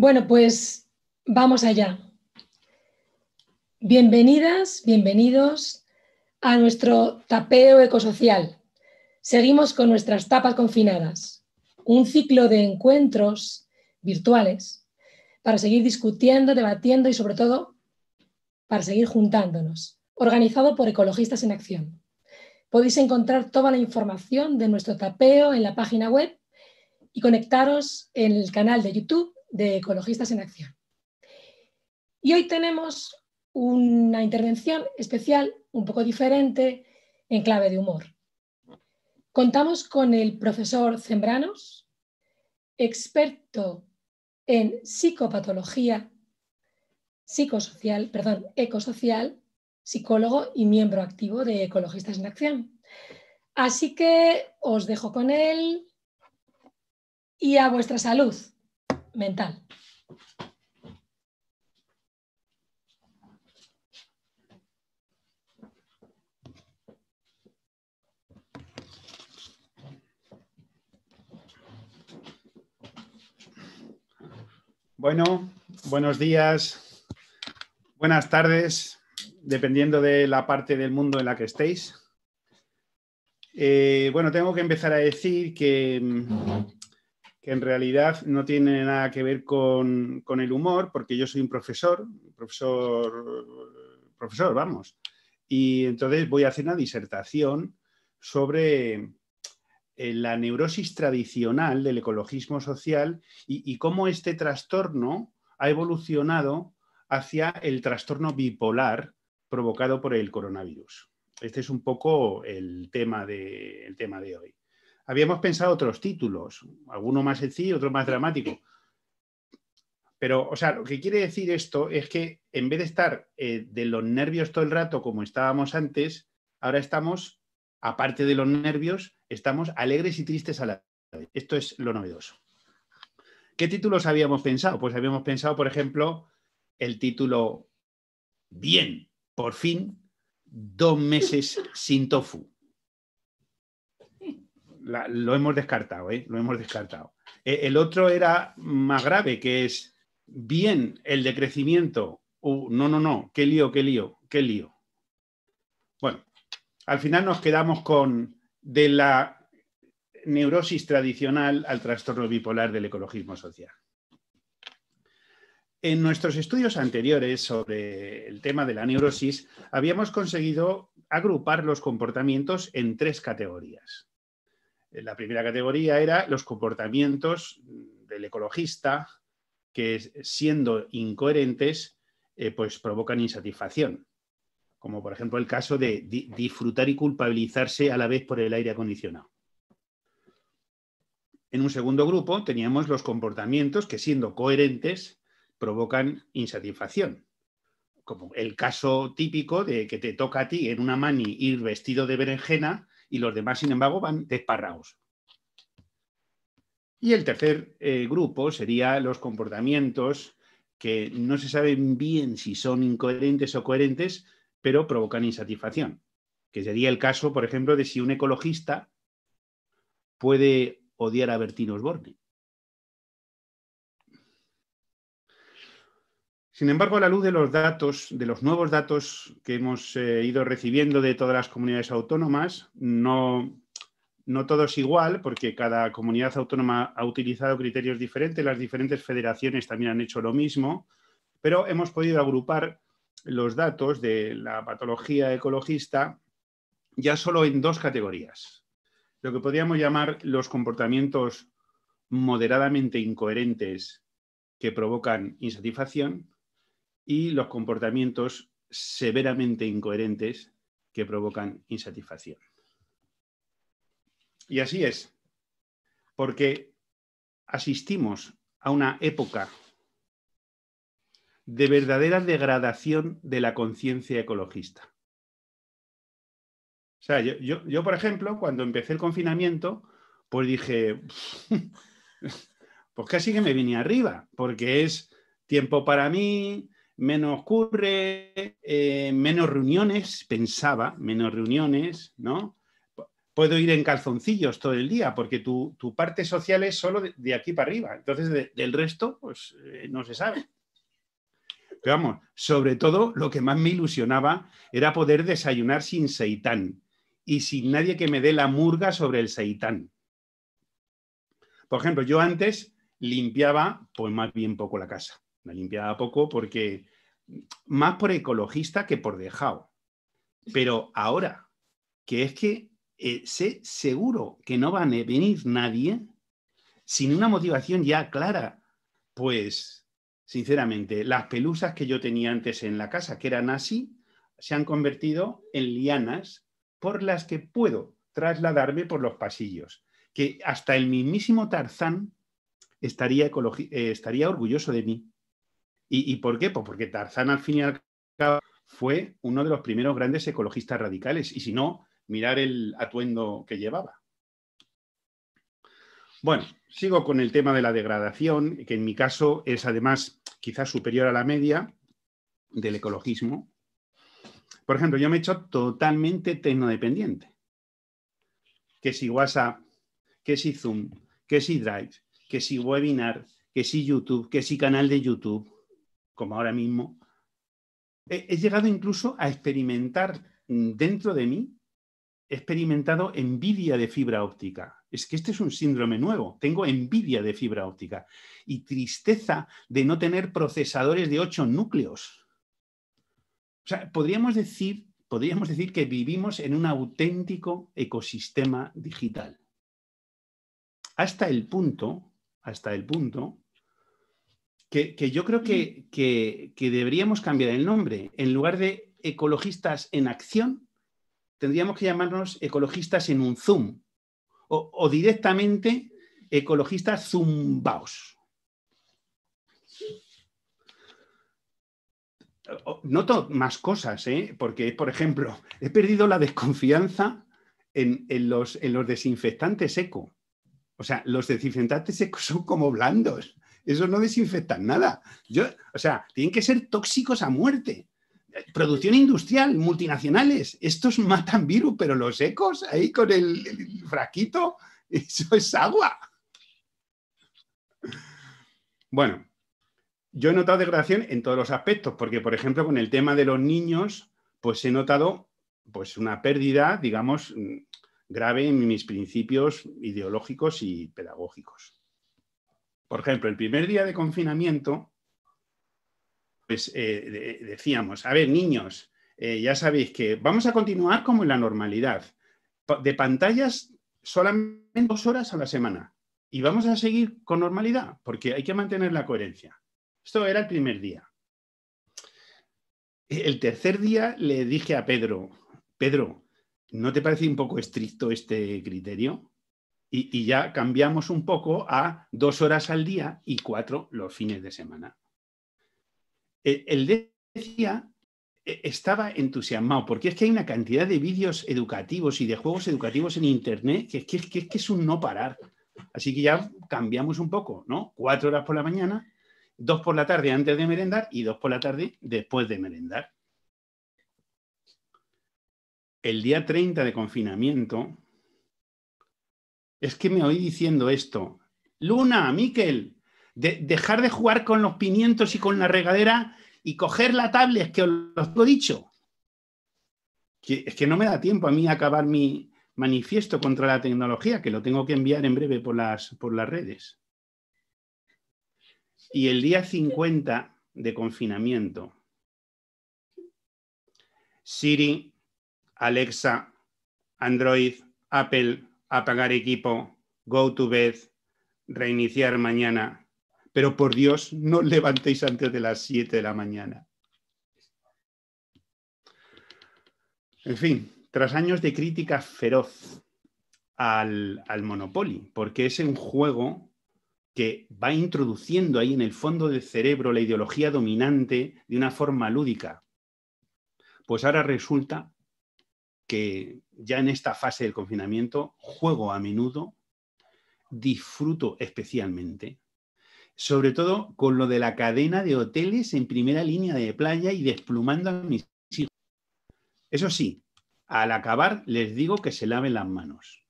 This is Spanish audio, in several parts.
Bueno, pues vamos allá. Bienvenidas, bienvenidos a nuestro tapeo ecosocial. Seguimos con nuestras tapas confinadas, un ciclo de encuentros virtuales para seguir discutiendo, debatiendo y sobre todo para seguir juntándonos, organizado por Ecologistas en Acción. Podéis encontrar toda la información de nuestro tapeo en la página web y conectaros en el canal de YouTube de Ecologistas en Acción. Y hoy tenemos una intervención especial, un poco diferente, en clave de humor. Contamos con el profesor Zembranos, experto en psicopatología psicosocial, perdón, ecosocial, psicólogo y miembro activo de Ecologistas en Acción. Así que os dejo con él y a vuestra salud mental. Bueno, buenos días, buenas tardes, dependiendo de la parte del mundo en la que estéis. Eh, bueno, tengo que empezar a decir que en realidad no tiene nada que ver con, el humor, porque yo soy un profesor, profesor, profesor, vamos. Y entonces voy a hacer una disertación sobre eh, la neurosis tradicional del ecologismo social y, cómo este trastorno ha evolucionado hacia el trastorno bipolar provocado por el coronavirus. Este es un poco el tema de, el tema de hoy. Habíamos pensado otros títulos, alguno más sencillo, otro más dramático. Pero, o sea, lo que quiere decir esto es que en vez de estar eh, de los nervios todo el rato como estábamos antes, ahora estamos, aparte de los nervios, estamos alegres y tristes a la vez. Esto es lo novedoso. ¿Qué títulos habíamos pensado? Pues habíamos pensado, por ejemplo, el título Bien, por fin, dos meses sin tofu lo hemos descartado, ¿eh? Lo hemos descartado. Eh, el otro era más grave, que es bien el decrecimiento. Uh, no, no, no, qué lío, qué lío, qué lío. Bueno, al final nos quedamos con de la neurosis tradicional al trastorno bipolar del ecologismo social. En nuestros estudios anteriores sobre el tema de la neurosis, habíamos conseguido agrupar los comportamientos en tres categorías. Eh, la primera categoría era los comportamientos del ecologista que, siendo incoherentes, eh, pues provocan insatisfacción. Como por ejemplo el caso de disfrutar y culpabilizarse a la vez por el aire acondicionado. En un segundo grupo teníamos los comportamientos que, siendo coherentes, provocan insatisfacción. Como el caso típico de que te toca a ti en una mani ir vestido de berenjena y los demás, sin embargo, van desparrados. Y el tercer eh, grupo sería los comportamientos que no se saben bien si son incoherentes o coherentes, pero provocan insatisfacción, que sería el caso, por ejemplo, de si un ecologista puede odiar a Bertín Osborne. Sin embargo, a la luz de los datos, de los nuevos datos que hemos eh, ido recibiendo de todas las comunidades autónomas, no, no todo es igual, porque cada comunidad autónoma ha utilizado criterios diferentes, las diferentes federaciones también han hecho lo mismo, pero hemos podido agrupar los datos de la patología ecologista ya solo en dos categorías. Lo que podríamos llamar los comportamientos moderadamente incoherentes que provocan insatisfacción y los comportamientos severamente incoherentes que provocan insatisfacción. Y así es, porque asistimos a una época de verdadera degradación de la conciencia ecologista. O sea, yo, yo, por ejemplo, cuando empecé el confinamiento, pues dije, pues casi que me vine arriba, porque es tiempo para mí, menos ocurre, eh, menos reuniones, pensaba, menos reuniones, ¿no? Puedo ir en calzoncillos todo el día porque tu, parte social es solo de, aquí para arriba. Entonces, del resto, pues eh, no se sabe. Pero vamos, sobre todo lo que más me ilusionaba era poder desayunar sin seitán y sin nadie que me dé la murga sobre el seitán. Por ejemplo, yo antes limpiaba, pues más bien poco la casa me limpiaba poco porque más por ecologista que por dejado. Pero ahora, que es que eh, sé seguro que no va a venir nadie sin una motivación ya clara, pues sinceramente, las pelusas que yo tenía antes en la casa, que eran así, se han convertido en lianas por las que puedo trasladarme por los pasillos, que hasta el mismísimo Tarzán estaría, eh, estaría orgulloso de mí, ¿Y, por qué? Pues porque Tarzán al fin y al cabo fue uno de los primeros grandes ecologistas radicales y si no, mirar el atuendo que llevaba. Bueno, sigo con el tema de la degradación, que en mi caso es además quizás superior a la media del ecologismo. Por ejemplo, yo me he hecho totalmente tecnodependiente. Que si WhatsApp, que si Zoom, que si Drive, que si webinar, que si YouTube, que si canal de YouTube, como ahora mismo, he, llegado incluso a experimentar mm, dentro de mí, he experimentado envidia de fibra óptica. Es que este es un síndrome nuevo. Tengo envidia de fibra óptica y tristeza de no tener procesadores de ocho núcleos. O sea, podríamos decir, podríamos decir que vivimos en un auténtico ecosistema digital. Hasta el punto, hasta el punto que, yo creo que, deberíamos cambiar el nombre. En lugar de ecologistas en acción, tendríamos que llamarnos ecologistas en un Zoom o, directamente ecologistas zumbaos. Noto más cosas, ¿eh? porque, por ejemplo, he perdido la desconfianza en, los, desinfectantes eco. O sea, los desinfectantes secos son como blandos. Eso no desinfectan nada. Yo, o sea, tienen que ser tóxicos a muerte. Producción industrial, multinacionales, estos matan virus, pero los ecos ahí con el, fraquito, eso es agua. Bueno, yo he notado degradación en todos los aspectos, porque, por ejemplo, con el tema de los niños, pues he notado pues, una pérdida, digamos, mm, grave en mis principios ideológicos y pedagógicos. Por ejemplo, el primer día de confinamiento, pues eh, decíamos, a ver, niños, eh, ya sabéis que vamos a continuar como en la normalidad, de pantallas solamente dos horas a la semana y vamos a seguir con normalidad porque hay que mantener la coherencia. Esto era el primer día. Eh, el tercer día le dije a Pedro, Pedro, ¿no te parece un poco estricto este criterio? Y, ya cambiamos un poco a dos horas al día y cuatro los fines de semana. E, el, día decía estaba entusiasmado, porque es que hay una cantidad de vídeos educativos y de juegos educativos en Internet que, que, que es un no parar. Así que ya cambiamos un poco, ¿no? Cuatro horas por la mañana, dos por la tarde antes de merendar y dos por la tarde después de merendar. El día 30 de confinamiento, es que me oí diciendo esto. Luna, Miquel, de, dejar de jugar con los pimientos y con la regadera y coger la tablet, que os lo he dicho. es que no me da tiempo a mí acabar mi manifiesto contra la tecnología, que lo tengo que enviar en breve por las, por las redes. Y el día 50 de confinamiento, Siri, Alexa, Android, Apple, apagar equipo, go to bed, reiniciar mañana. Pero por Dios, no levantéis antes de las 7 de la mañana. En fin, tras años de crítica feroz al, al Monopoly, porque es un juego que va introduciendo ahí en el fondo del cerebro la ideología dominante de una forma lúdica. Pues ahora resulta que ya en esta fase del confinamiento juego a menudo, disfruto especialmente, sobre todo con lo de la cadena de hoteles en primera línea de playa y desplumando a mis hijos. Eso sí, al acabar les digo que se laven las manos.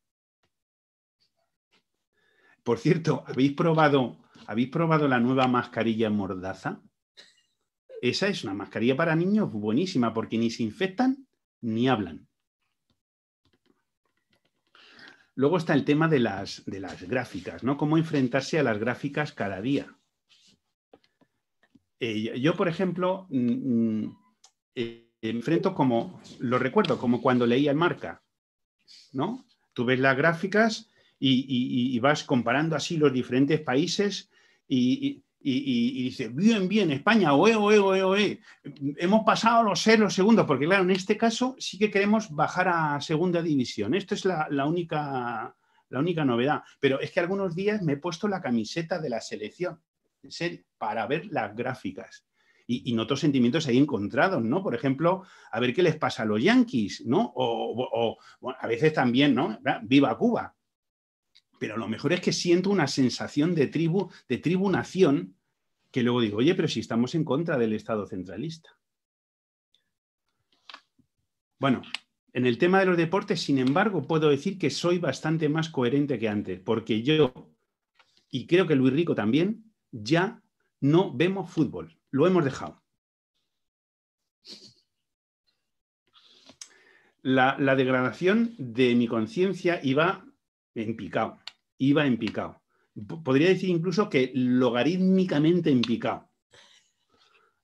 Por cierto, ¿habéis probado, ¿habéis probado la nueva mascarilla mordaza? Esa es una mascarilla para niños buenísima porque ni se infectan ni hablan. Luego está el tema de las, de las gráficas, ¿no? Cómo enfrentarse a las gráficas cada día. Eh, yo, por ejemplo, mm, mm, eh, enfrento como, lo recuerdo, como cuando leía el marca, ¿no? Tú ves las gráficas y vas comparando así los diferentes países y, y, dice, bien, bien, España, oe, oe, oe, oe. Hemos pasado los ceros segundos, porque claro, en este caso sí que queremos bajar a segunda división. Esto es la, única, la única novedad. Pero es que algunos días me he puesto la camiseta de la selección, en para ver las gráficas. Y, noto sentimientos ahí encontrados, ¿no? Por ejemplo, a ver qué les pasa a los Yankees, ¿no? O, a veces también, ¿no? Viva Cuba, pero lo mejor es que siento una sensación de tribu, de tribunación, que luego digo, oye, pero si estamos en contra del Estado centralista. Bueno, en el tema de los deportes, sin embargo, puedo decir que soy bastante más coherente que antes, porque yo, y creo que Luis Rico también, ya no vemos fútbol, lo hemos dejado. La, la degradación de mi conciencia iba en picado iba en picado. Podría decir incluso que logarítmicamente en picado.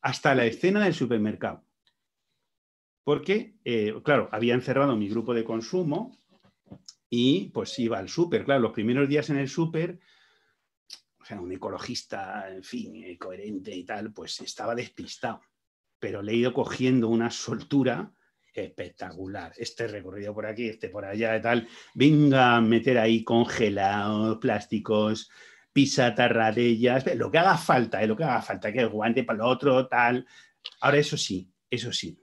Hasta la escena del supermercado. Porque, eh, claro, había encerrado mi grupo de consumo y pues iba al súper. Claro, los primeros días en el súper, o sea, un ecologista, en fin, eh, coherente y tal, pues estaba despistado. Pero le he ido cogiendo una soltura espectacular. Este recorrido por aquí, este por allá, tal. Venga, meter ahí congelados, plásticos, pisa lo que haga falta, eh, lo que haga falta, que el guante para lo otro, tal. Ahora, eso sí, eso sí.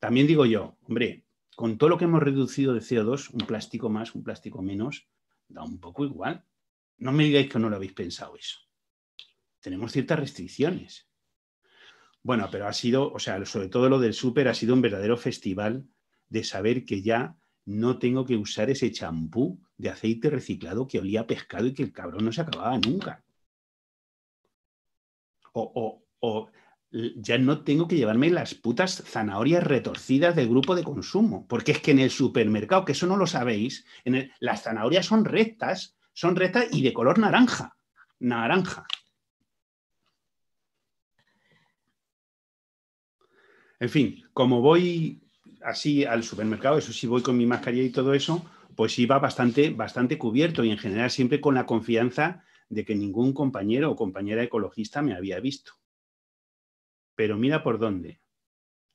También digo yo, hombre, con todo lo que hemos reducido de CO2, un plástico más, un plástico menos, da un poco igual. No me digáis que no lo habéis pensado eso. Tenemos ciertas restricciones. Bueno, pero ha sido, o sea, sobre todo lo del súper ha sido un verdadero festival de saber que ya no tengo que usar ese champú de aceite reciclado que olía a pescado y que el cabrón no se acababa nunca. O, ya no tengo que llevarme las putas zanahorias retorcidas del grupo de consumo, porque es que en el supermercado, que eso no lo sabéis, las zanahorias son rectas, son rectas y de color naranja, naranja. En fin, como voy así al supermercado, eso sí voy con mi mascarilla y todo eso, pues iba bastante, bastante cubierto y en general siempre con la confianza de que ningún compañero o compañera ecologista me había visto. Pero mira por dónde.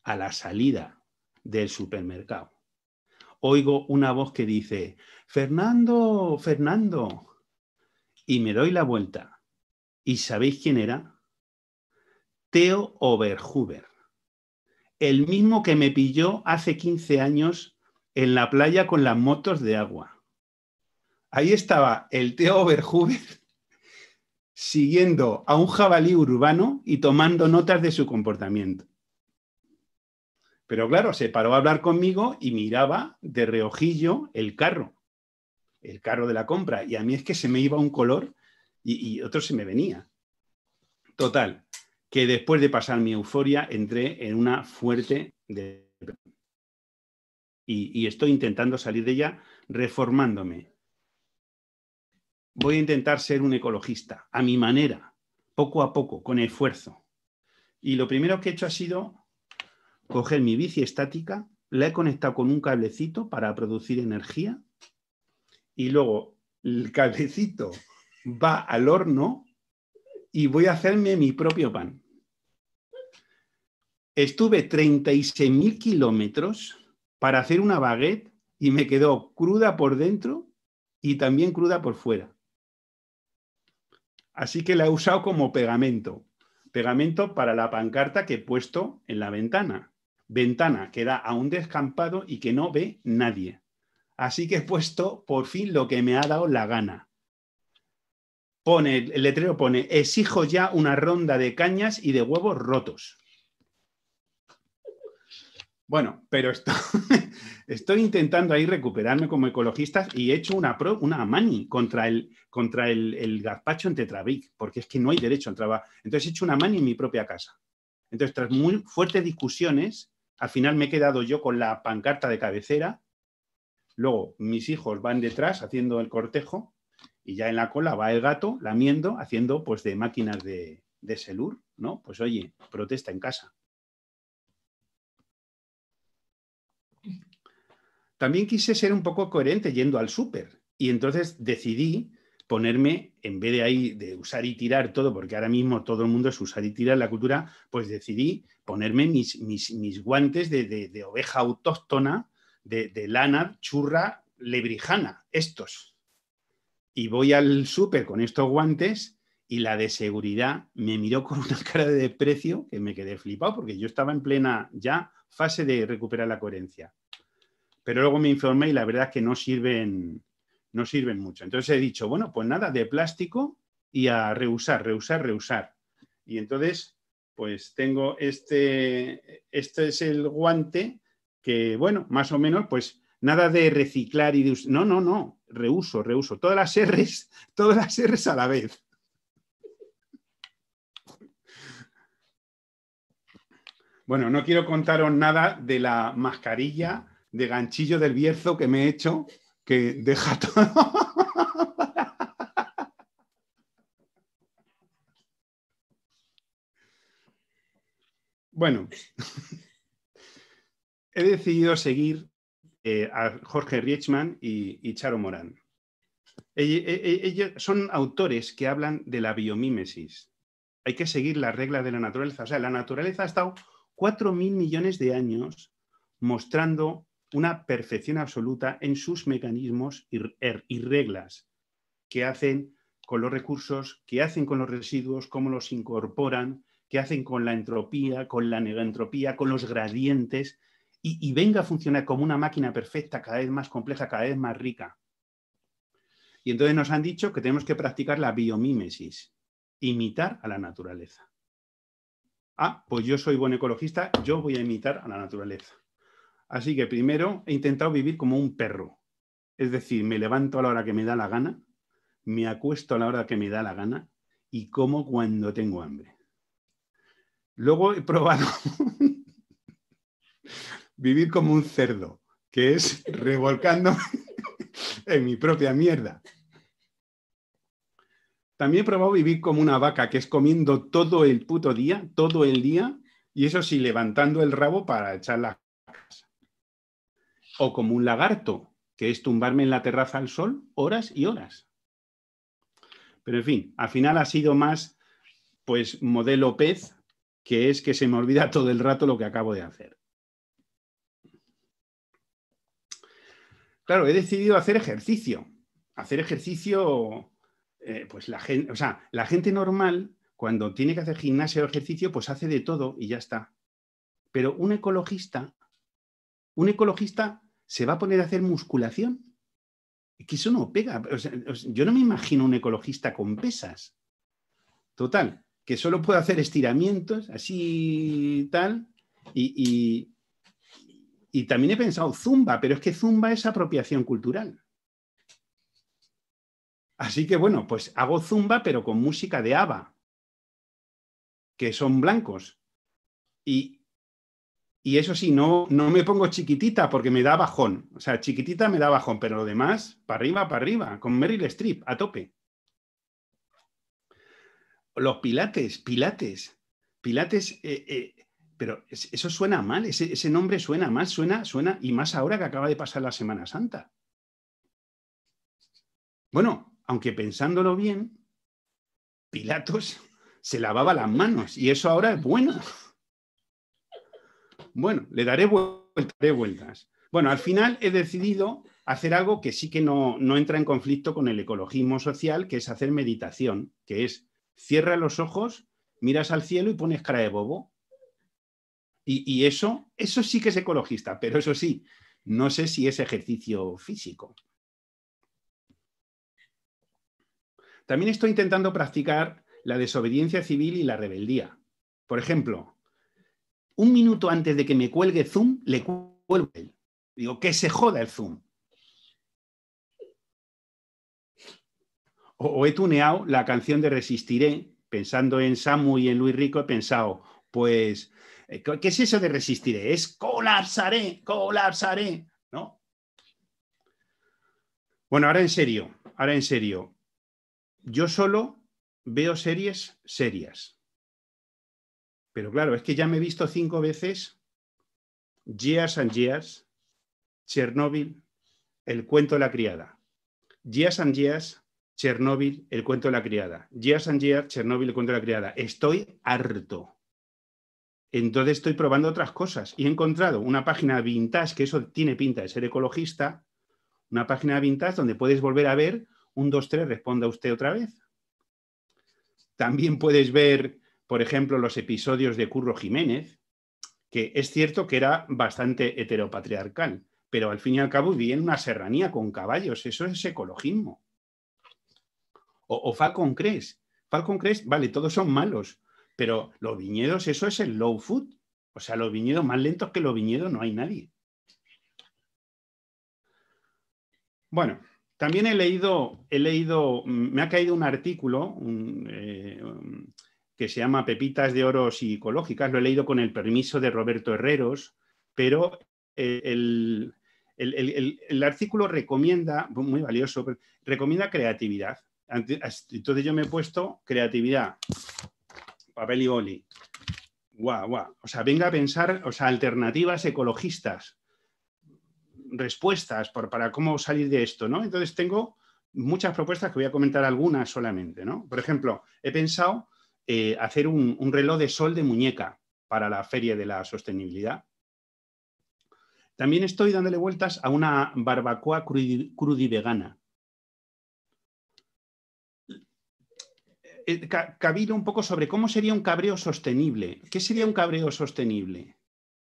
A la salida del supermercado. Oigo una voz que dice, Fernando, Fernando. Y me doy la vuelta. ¿Y sabéis quién era? Teo Oberhuber el mismo que me pilló hace 15 años en la playa con las motos de agua. Ahí estaba el Teo Oberhuber siguiendo a un jabalí urbano y tomando notas de su comportamiento. Pero claro, se paró a hablar conmigo y miraba de reojillo el carro, el carro de la compra. Y a mí es que se me iba un color y otro se me venía. Total, que después de pasar mi euforia entré en una fuerte depresión. Y, y estoy intentando salir de ella reformándome. Voy a intentar ser un ecologista, a mi manera, poco a poco, con esfuerzo. Y lo primero que he hecho ha sido coger mi bici estática, la he conectado con un cablecito para producir energía y luego el cablecito va al horno y voy a hacerme mi propio pan. Estuve 36.000 kilómetros para hacer una baguette y me quedó cruda por dentro y también cruda por fuera. Así que la he usado como pegamento. Pegamento para la pancarta que he puesto en la ventana. Ventana que da a un descampado y que no ve nadie. Así que he puesto por fin lo que me ha dado la gana. Pone, el letrero pone, exijo ya una ronda de cañas y de huevos rotos. Bueno, pero estoy, estoy intentando ahí recuperarme como ecologista y he hecho una, una mani contra, el, contra el, el, gazpacho en Tetravic, porque es que no hay derecho al trabajo. Entonces he hecho una mani en mi propia casa. Entonces, tras muy fuertes discusiones, al final me he quedado yo con la pancarta de cabecera. Luego mis hijos van detrás haciendo el cortejo y ya en la cola va el gato lamiendo, haciendo pues de máquinas de, de selur, ¿no? Pues oye, protesta en casa. también quise ser un poco coherente yendo al súper. Y entonces decidí ponerme, en vez de ahí de usar y tirar todo, porque ahora mismo todo el mundo es usar y tirar la cultura, pues decidí ponerme mis, mis, guantes de, oveja autóctona, de, de, lana, churra, lebrijana, estos. Y voy al súper con estos guantes y la de seguridad me miró con una cara de desprecio que me quedé flipado porque yo estaba en plena ya fase de recuperar la coherencia pero luego me informé y la verdad es que no sirven, no sirven mucho. Entonces he dicho, bueno, pues nada, de plástico y a reusar, reusar, reusar. Y entonces, pues tengo este, este es el guante que, bueno, más o menos, pues nada de reciclar y de... No, no, no, reuso, reuso. Todas las R's, todas las R's a la vez. Bueno, no quiero contaros nada de la mascarilla de ganchillo del Bierzo que me he hecho, que deja todo. bueno, he decidido seguir eh, a Jorge Richman y, Charo Morán. E, e, e, ellos son autores que hablan de la biomímesis. Hay que seguir las reglas de la naturaleza. O sea, la naturaleza ha estado mil millones de años mostrando una perfección absoluta en sus mecanismos er, y, reglas, que hacen con los recursos, que hacen con los residuos, cómo los incorporan, que hacen con la entropía, con la negentropía, con los gradientes, y, y, venga a funcionar como una máquina perfecta, cada vez más compleja, cada vez más rica. Y entonces nos han dicho que tenemos que practicar la biomímesis, imitar a la naturaleza. Ah, pues yo soy buen ecologista, yo voy a imitar a la naturaleza. Así que primero he intentado vivir como un perro. Es decir, me levanto a la hora que me da la gana, me acuesto a la hora que me da la gana y como cuando tengo hambre. Luego he probado vivir como un cerdo, que es revolcándome en mi propia mierda. También he probado vivir como una vaca, que es comiendo todo el puto día, todo el día, y eso sí, levantando el rabo para echar las o como un lagarto, que es tumbarme en la terraza al sol horas y horas. Pero en fin, al final ha sido más, pues, modelo pez, que es que se me olvida todo el rato lo que acabo de hacer. Claro, he decidido hacer ejercicio. Hacer ejercicio, eh, pues la gente, o sea, la gente normal, cuando tiene que hacer gimnasio o ejercicio, pues hace de todo y ya está. Pero un ecologista, un ecologista se va a poner a hacer musculación. Que eso no pega. yo no me imagino un ecologista con pesas. Total, que solo puedo hacer estiramientos, así tal. Y, y, y también he pensado zumba, pero es que zumba es apropiación cultural. Así que bueno, pues hago zumba, pero con música de ABBA, que son blancos. Y, y eso sí, no, no me pongo chiquitita porque me da bajón. O sea, chiquitita me da bajón, pero lo demás, para arriba, para arriba, con Meryl Streep, a tope. Los pilates, pilates, pilates, eh, eh, pero eso suena mal, ese, ese, nombre suena mal, suena, suena, y más ahora que acaba de pasar la Semana Santa. Bueno, aunque pensándolo bien, Pilatos se lavaba las manos y eso ahora es bueno bueno, le daré vueltas, vueltas. Bueno, al final he decidido hacer algo que sí que no, entra en conflicto con el ecologismo social, que es hacer meditación, que es cierra los ojos, miras al cielo y pones cara de bobo. Y, y, eso, eso sí que es ecologista, pero eso sí, no sé si es ejercicio físico. También estoy intentando practicar la desobediencia civil y la rebeldía. Por ejemplo, un minuto antes de que me cuelgue Zoom, le cuelgo él. Digo, que se joda el Zoom. O, he tuneado la canción de Resistiré, pensando en Samu y en Luis Rico, he pensado, pues, eh, ¿qué es eso de Resistiré? Es colapsaré, colapsaré, ¿no? Bueno, ahora en serio, ahora en serio. Yo solo veo series serias. Pero claro, es que ya me he visto cinco veces Years and Years, Chernobyl, El cuento de la criada. Years and Years, Chernobyl, El cuento de la criada. Years and Years, Chernobyl, El cuento de la criada. Estoy harto. Entonces estoy probando otras cosas y he encontrado una página vintage, que eso tiene pinta de ser ecologista, una página vintage donde puedes volver a ver un dos tres. responda usted otra vez. También puedes ver por ejemplo, los episodios de Curro Jiménez, que es cierto que era bastante heteropatriarcal, pero al fin y al cabo vivía en una serranía con caballos, eso es ecologismo. O, Falcon Crest. Falcon Crest, vale, todos son malos, pero los viñedos, eso es el low food. O sea, los viñedos más lentos que los viñedos no hay nadie. Bueno, también he leído, he leído, me ha caído un artículo, un, eh, que se llama Pepitas de Oro Psicológicas. Lo he leído con el permiso de Roberto Herreros, pero eh, el, artículo recomienda, muy valioso, recomienda creatividad. Entonces yo me he puesto creatividad, papel y oli Guau, guau. O sea, venga a pensar, o sea, alternativas ecologistas, respuestas para cómo salir de esto, ¿no? Entonces tengo muchas propuestas que voy a comentar algunas solamente, ¿no? Por ejemplo, he pensado eh, hacer un, reloj de sol de muñeca para la Feria de la Sostenibilidad. También estoy dándole vueltas a una barbacoa crudi, vegana. Eh, Cabilo un poco sobre cómo sería un cabreo sostenible. ¿Qué sería un cabreo sostenible?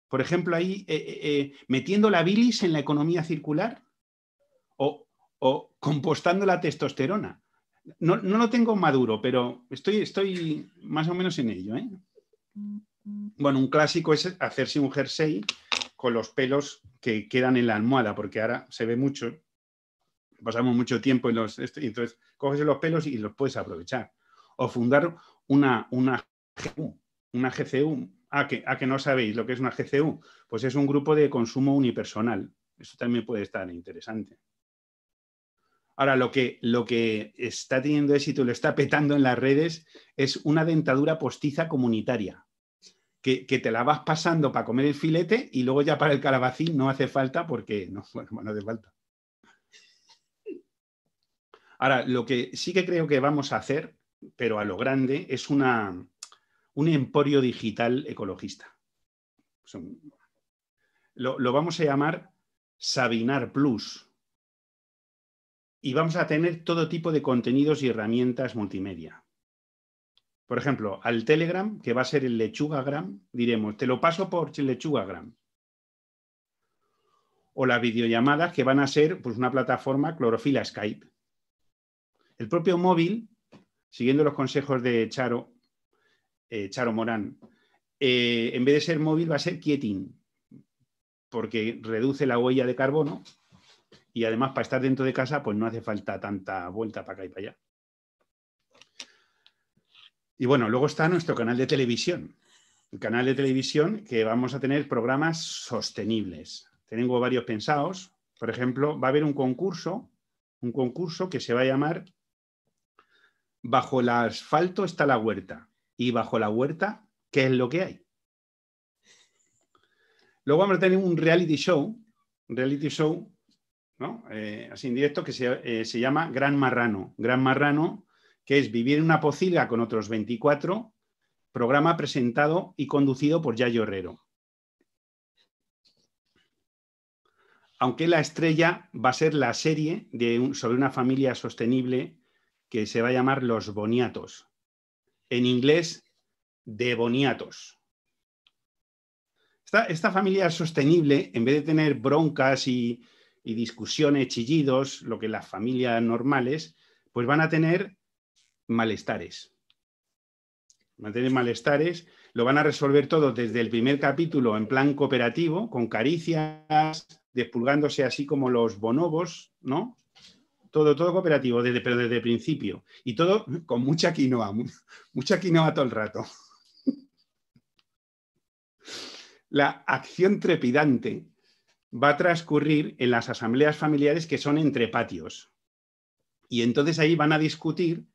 Por ejemplo, ahí eh, metiendo la bilis en la economía circular o compostando la testosterona. No, lo tengo maduro, pero estoy, más o menos en ello. ¿eh? Bueno, un clásico es hacerse un jersey con los pelos que quedan en la almohada, porque ahora se ve mucho, pasamos mucho tiempo en los... Este, entonces, coges los pelos y los puedes aprovechar. O fundar una, una GCU. ¿A ah, que, a ah, que no sabéis lo que es una GCU? Pues es un grupo de consumo unipersonal. Eso también puede estar interesante. Ahora, lo que, lo que está teniendo éxito y lo está petando en las redes es una dentadura postiza comunitaria, que, te la vas pasando para comer el filete y luego ya para el calabacín no hace falta porque no, bueno, hace falta. Ahora, lo que sí que creo que vamos a hacer, pero a lo grande, es un emporio digital ecologista. lo vamos a llamar Sabinar Plus y vamos a tener todo tipo de contenidos y herramientas multimedia. Por ejemplo, al Telegram, que va a ser el LechugaGram, diremos, te lo paso por LechugaGram. O las videollamadas, que van a ser pues, una plataforma clorofila Skype. El propio móvil, siguiendo los consejos de Charo, eh, Charo Morán, eh, en vez de ser móvil va a ser quietín, porque reduce la huella de carbono y además para estar dentro de casa pues no hace falta tanta vuelta para acá y para allá. Y bueno, luego está nuestro canal de televisión. El canal de televisión que vamos a tener programas sostenibles. Tengo varios pensados. Por ejemplo, va a haber un concurso, un concurso que se va a llamar Bajo el asfalto está la huerta. Y bajo la huerta, ¿qué es lo que hay? Luego vamos a tener un reality show, un reality show eh, así indirecto, que eh, se, llama Gran Marrano. Gran Marrano, que es Vivir en una pocilga con otros 24, programa presentado y conducido por Yayo Herrero. Aunque la estrella va a ser la serie de sobre una familia sostenible que se va a llamar Los Boniatos. En inglés, de Boniatos. Esta, esta familia sostenible, en vez de tener broncas y, y discusiones, chillidos, lo que las familias normales, pues van a tener malestares. Van a tener malestares, lo van a resolver todo desde el primer capítulo en plan cooperativo, con caricias, despulgándose así como los bonobos, ¿no? Todo, todo cooperativo, desde, pero desde el principio. Y todo con mucha quinoa, mucha quinoa todo el rato. La acción trepidante va a transcurrir en las asambleas familiares que son entre patios. Y entonces ahí van a discutir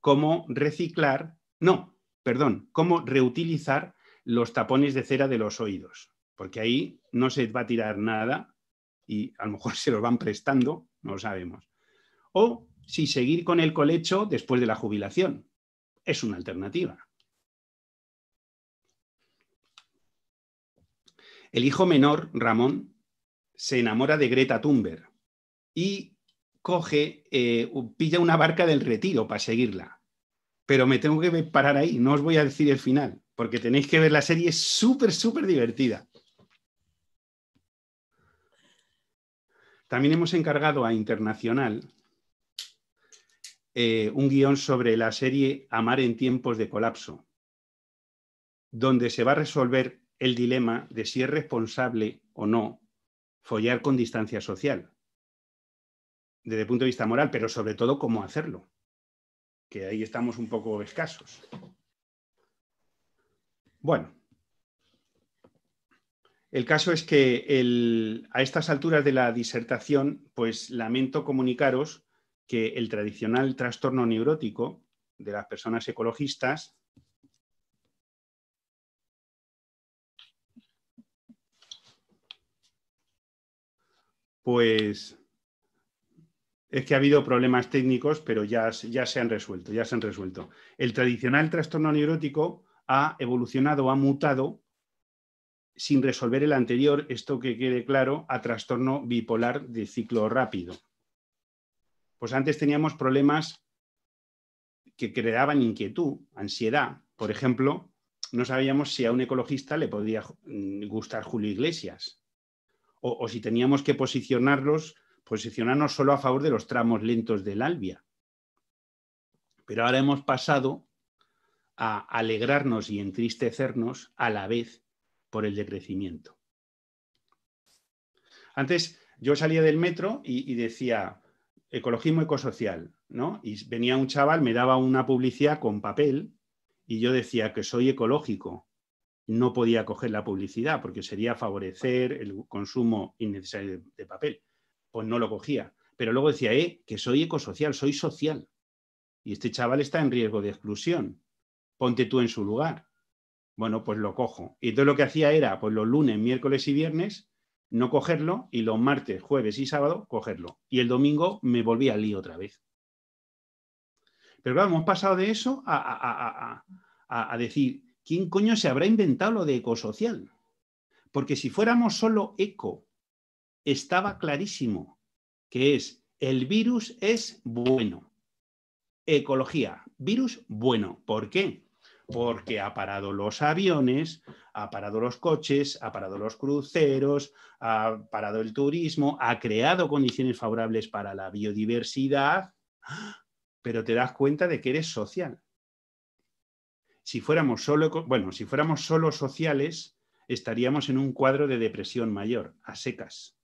cómo reciclar, no, perdón, cómo reutilizar los tapones de cera de los oídos, porque ahí no se va a tirar nada y a lo mejor se los van prestando, no lo sabemos. O si seguir con el colecho después de la jubilación, es una alternativa. El hijo menor, Ramón, se enamora de Greta Thunberg y coge, eh, pilla una barca del retiro para seguirla. Pero me tengo que parar ahí, no os voy a decir el final, porque tenéis que ver la serie, es súper, súper divertida. También hemos encargado a Internacional eh, un guión sobre la serie Amar en tiempos de colapso, donde se va a resolver el dilema de si es responsable o no follar con distancia social, desde el punto de vista moral, pero sobre todo cómo hacerlo, que ahí estamos un poco escasos. Bueno, el caso es que a estas alturas de la disertación, pues lamento comunicaros que el tradicional trastorno neurótico de las personas ecologistas pues es que ha habido problemas técnicos, pero ya, ya se han resuelto, ya se han resuelto. El tradicional trastorno neurótico ha evolucionado, ha mutado sin resolver el anterior, esto que quede claro, a trastorno bipolar de ciclo rápido. Pues antes teníamos problemas que creaban inquietud, ansiedad. Por ejemplo, no sabíamos si a un ecologista le podría gustar Julio Iglesias o, si teníamos que posicionarlos, posicionarnos solo a favor de los tramos lentos del Albia. Pero ahora hemos pasado a alegrarnos y entristecernos a la vez por el decrecimiento. Antes yo salía del metro y, decía ecologismo ecosocial, ¿no? Y venía un chaval, me daba una publicidad con papel y yo decía que soy ecológico no podía coger la publicidad porque sería favorecer el consumo innecesario de, papel. Pues no lo cogía. Pero luego decía, eh, que soy ecosocial, soy social. Y este chaval está en riesgo de exclusión. Ponte tú en su lugar. Bueno, pues lo cojo. Y entonces lo que hacía era, pues los lunes, miércoles y viernes, no cogerlo y los martes, jueves y sábado, cogerlo. Y el domingo me volví al lío otra vez. Pero claro, hemos pasado de eso a, a decir, ¿quién coño se habrá inventado lo de ecosocial? Porque si fuéramos solo eco, estaba clarísimo que es el virus es bueno. Ecología, virus bueno. ¿Por qué? Porque ha parado los aviones, ha parado los coches, ha parado los cruceros, ha parado el turismo, ha creado condiciones favorables para la biodiversidad, pero te das cuenta de que eres social. Si fuéramos solo, bueno, si fuéramos solo sociales, estaríamos en un cuadro de depresión mayor, a secas.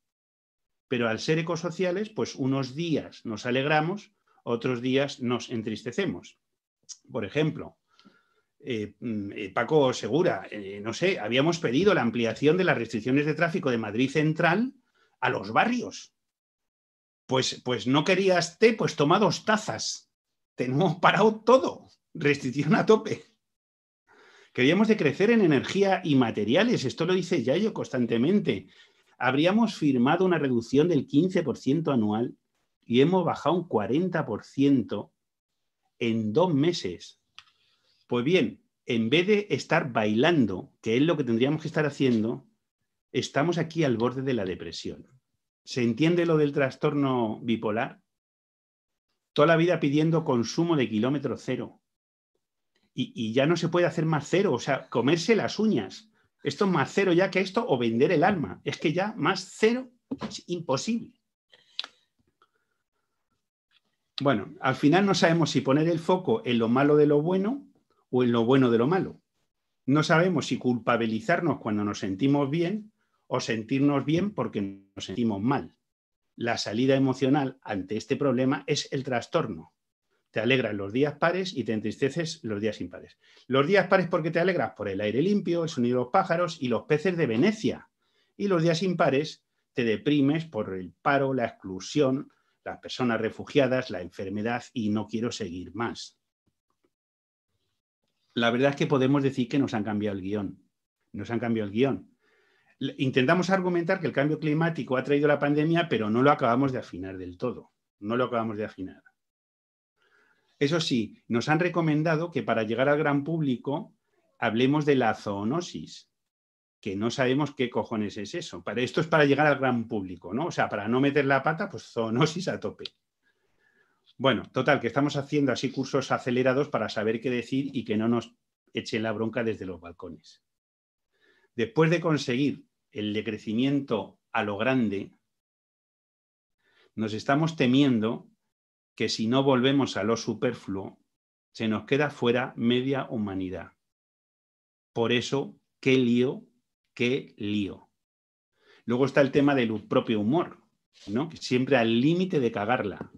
Pero al ser ecosociales, pues unos días nos alegramos, otros días nos entristecemos. Por ejemplo, eh, mm, eh, Paco Segura, eh, no sé, habíamos pedido la ampliación de las restricciones de tráfico de Madrid Central a los barrios. Pues, pues no querías té, pues toma dos tazas. Tenemos parado todo. Restricción a tope. Queríamos de crecer en energía y materiales, esto lo dice Yayo constantemente. Habríamos firmado una reducción del 15% anual y hemos bajado un 40% en dos meses. Pues bien, en vez de estar bailando, que es lo que tendríamos que estar haciendo, estamos aquí al borde de la depresión. ¿Se entiende lo del trastorno bipolar? Toda la vida pidiendo consumo de kilómetro cero, y, ya no se puede hacer más cero, o sea, comerse las uñas. Esto es más cero ya que esto o vender el alma. Es que ya más cero es imposible. Bueno, al final no sabemos si poner el foco en lo malo de lo bueno o en lo bueno de lo malo. No sabemos si culpabilizarnos cuando nos sentimos bien o sentirnos bien porque nos sentimos mal. La salida emocional ante este problema es el trastorno te alegran los días pares y te entristeces los días impares. Los días pares porque te alegras por el aire limpio, el sonido de los pájaros y los peces de Venecia. Y los días impares te deprimes por el paro, la exclusión, las personas refugiadas, la enfermedad y no quiero seguir más. La verdad es que podemos decir que nos han cambiado el guión. Nos han cambiado el guión. Intentamos argumentar que el cambio climático ha traído la pandemia, pero no lo acabamos de afinar del todo. No lo acabamos de afinar. Eso sí, nos han recomendado que para llegar al gran público hablemos de la zoonosis, que no sabemos qué cojones es eso. Para, esto es para llegar al gran público, ¿no? O sea, para no meter la pata, pues zoonosis a tope. Bueno, total, que estamos haciendo así cursos acelerados para saber qué decir y que no nos echen la bronca desde los balcones. Después de conseguir el decrecimiento a lo grande, nos estamos temiendo que si no volvemos a lo superfluo, se nos queda fuera media humanidad. Por eso, qué lío, qué lío. Luego está el tema del propio humor, ¿no? Que siempre al límite de cagarla.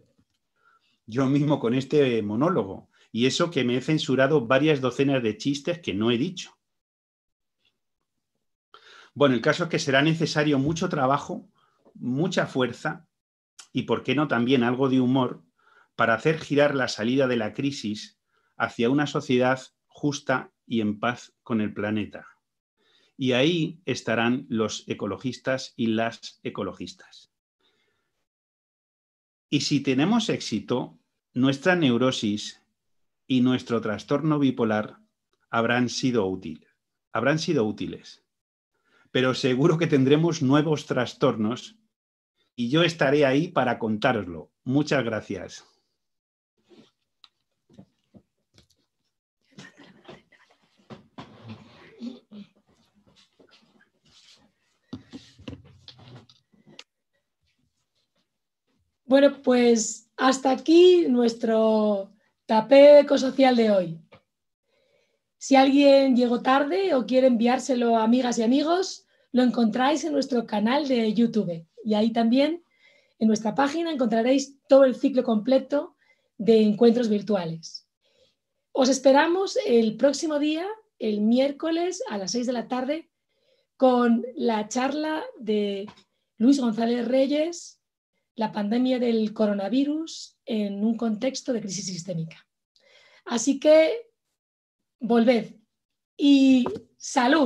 Yo mismo con este monólogo. Y eso que me he censurado varias docenas de chistes que no he dicho. Bueno, el caso es que será necesario mucho trabajo, mucha fuerza y, ¿por qué no, también algo de humor para hacer girar la salida de la crisis hacia una sociedad justa y en paz con el planeta. Y ahí estarán los ecologistas y las ecologistas. Y si tenemos éxito, nuestra neurosis y nuestro trastorno bipolar habrán sido, útiles, habrán sido útiles. Pero seguro que tendremos nuevos trastornos y yo estaré ahí para contárselo. Muchas gracias. Bueno, pues hasta aquí nuestro tapete ecosocial de hoy. Si alguien llegó tarde o quiere enviárselo a amigas y amigos, lo encontráis en nuestro canal de YouTube. Y ahí también, en nuestra página, encontraréis todo el ciclo completo de encuentros virtuales. Os esperamos el próximo día, el miércoles a las 6 de la tarde, con la charla de Luis González Reyes la pandemia del coronavirus en un contexto de crisis sistémica. Así que volved y salud.